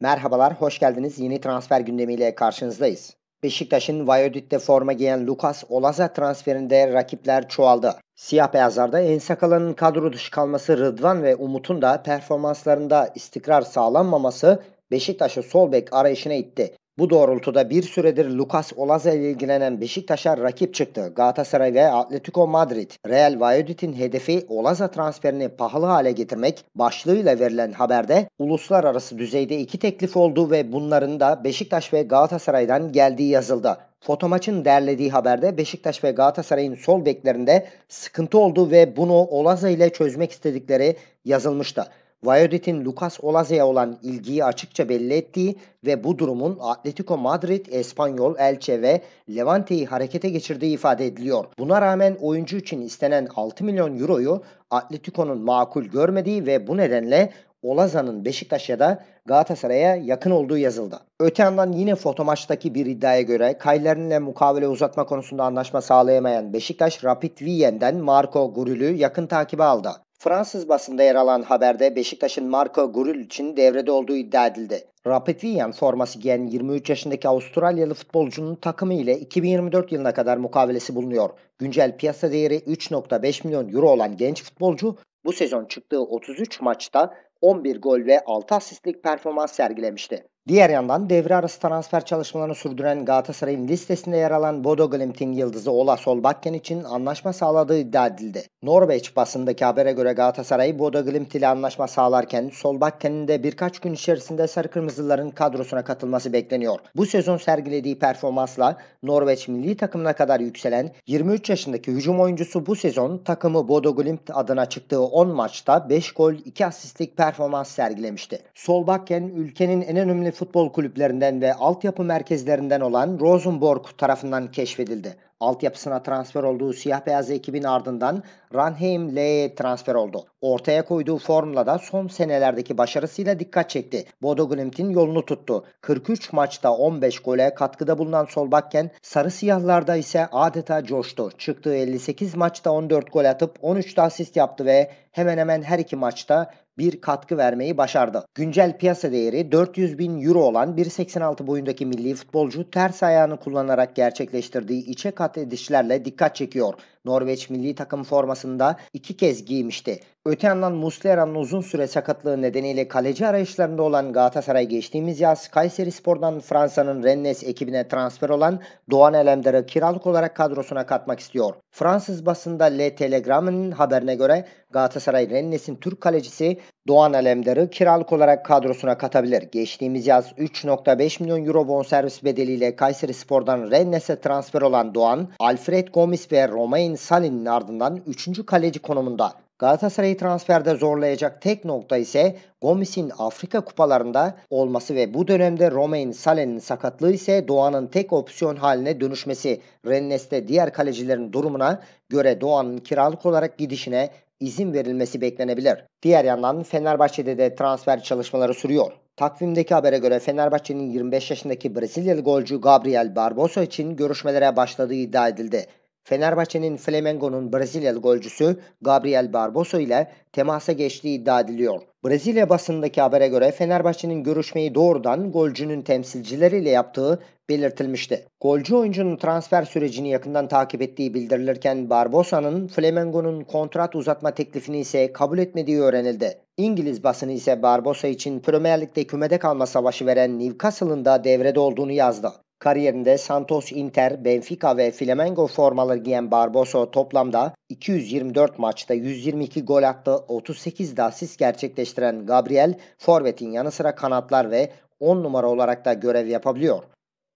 Merhabalar, hoş geldiniz. Yeni transfer gündemiyle karşınızdayız. Beşiktaş'ın Vayodit'te forma giyen Lucas Olaza transferinde rakipler çoğaldı. Siyah beyazlarda en sakalının kadro dışı kalması Rıdvan ve Umut'un da performanslarında istikrar sağlanmaması Beşiktaş'ı sol bek arayışına itti. Bu doğrultuda bir süredir Lucas Olaza ile ilgilenen Beşiktaş'a rakip çıktı. Galatasaray ve Atletico Madrid, Real Valladolid'in hedefi Olaza transferini pahalı hale getirmek başlığıyla verilen haberde uluslararası düzeyde iki teklif olduğu ve bunların da Beşiktaş ve Galatasaray'dan geldiği yazıldı. Fotomaç'ın derlediği haberde Beşiktaş ve Galatasaray'ın sol beklerinde sıkıntı olduğu ve bunu Olaza ile çözmek istedikleri yazılmıştı. Vaiorit'in Lucas Olaze'ye olan ilgiyi açıkça belli ettiği ve bu durumun Atletico Madrid, Espanyol, Elche ve Levante'yi harekete geçirdiği ifade ediliyor. Buna rağmen oyuncu için istenen 6 milyon euroyu Atletico'nun makul görmediği ve bu nedenle Olazan'ın Beşiktaş ya da Galatasaray'a yakın olduğu yazıldı. Öte yandan yine fotomaçtaki bir iddiaya göre Kaylerin'le mukavele uzatma konusunda anlaşma sağlayamayan Beşiktaş Rapid Wien'den Marco Gurul'ü yakın takibe aldı. Fransız basında yer alan haberde Beşiktaş'ın Marco Gurul için devrede olduğu iddia edildi. Rapetvien forması giyen 23 yaşındaki Avustralyalı futbolcunun takımı ile 2024 yılına kadar mukavelesi bulunuyor. Güncel piyasa değeri 3.5 milyon euro olan genç futbolcu bu sezon çıktığı 33 maçta 11 gol ve 6 asistlik performans sergilemişti. Diğer yandan devre arası transfer çalışmalarını sürdüren Galatasaray'ın listesinde yer alan Bodo Glimt'in yıldızı Ola Solbakken için anlaşma sağladığı iddia edildi. Norveç basındaki habere göre Galatasaray Bodo Glimt ile anlaşma sağlarken Solbakken'in de birkaç gün içerisinde Sarı Kırmızıların kadrosuna katılması bekleniyor. Bu sezon sergilediği performansla Norveç milli takımına kadar yükselen 23 yaşındaki hücum oyuncusu bu sezon takımı Bodo Glimt adına çıktığı 10 maçta 5 gol 2 asistlik performans sergilemişti. Solbakken ülkenin en önemli futbol kulüplerinden ve altyapı merkezlerinden olan Rosenborg tarafından keşfedildi. Altyapısına transfer olduğu siyah beyaz ekibin ardından Ranheim L'ye transfer oldu. Ortaya koyduğu formla da son senelerdeki başarısıyla dikkat çekti. Bodo Glimt'in yolunu tuttu. 43 maçta 15 gole katkıda bulunan sol bakken sarı siyahlarda ise adeta coştu. Çıktığı 58 maçta 14 gol atıp 13 asist yaptı ve hemen hemen her iki maçta bir katkı vermeyi başardı. Güncel piyasa değeri 400 bin euro olan 1.86 boyundaki milli futbolcu ters ayağını kullanarak gerçekleştirdiği içe kat edişlerle dikkat çekiyor. Norveç milli takım formasında iki kez giymişti. Öte yandan Muslera'nın uzun süre sakatlığı nedeniyle kaleci arayışlarında olan Galatasaray geçtiğimiz yaz Kayseri Spor'dan Fransa'nın Rennes ekibine transfer olan Doğan Elemdar'ı kiralık olarak kadrosuna katmak istiyor. Fransız basında Le Telegram'ın haberine göre Galatasaray Rennes'in Türk kalecisi Doğan Alemdar'ı kiralık olarak kadrosuna katabilir. Geçtiğimiz yaz 3.5 milyon euro bonservis bedeliyle Kayseri Spor'dan Rennes'e transfer olan Doğan, Alfred Gomis ve Romain Hüseyin Salih'in ardından 3. kaleci konumunda. Galatasaray'ı transferde zorlayacak tek nokta ise Gomis'in Afrika kupalarında olması ve bu dönemde Romain Salen'in sakatlığı ise Doğan'ın tek opsiyon haline dönüşmesi. Rennes'te diğer kalecilerin durumuna göre Doğan'ın kiralık olarak gidişine izin verilmesi beklenebilir. Diğer yandan Fenerbahçe'de de transfer çalışmaları sürüyor. Takvimdeki habere göre Fenerbahçe'nin 25 yaşındaki Brezilyalı golcü Gabriel Barbosa için görüşmelere başladığı iddia edildi. Fenerbahçe'nin Flamengo'nun Brezilyalı golcüsü Gabriel Barbosa ile temasa geçtiği iddia ediliyor. Brezilya basındaki habere göre Fenerbahçe'nin görüşmeyi doğrudan golcünün temsilcileriyle yaptığı belirtilmişti. Golcü oyuncunun transfer sürecini yakından takip ettiği bildirilirken Barbosa'nın Flamengo'nun kontrat uzatma teklifini ise kabul etmediği öğrenildi. İngiliz basını ise Barbosa için Premier Lig'de kümede kalma savaşı veren Newcastle'ın da devrede olduğunu yazdı. Kariyerinde Santos, Inter, Benfica ve Flamengo formaları giyen Barbosa toplamda 224 maçta 122 gol attı, 38 de asist gerçekleştiren Gabriel, forvetin yanı sıra kanatlar ve 10 numara olarak da görev yapabiliyor.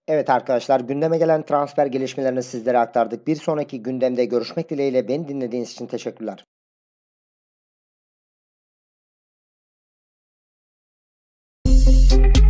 Evet arkadaşlar gündeme gelen transfer gelişmelerini sizlere aktardık. Bir sonraki gündemde görüşmek dileğiyle beni dinlediğiniz için teşekkürler. Müzik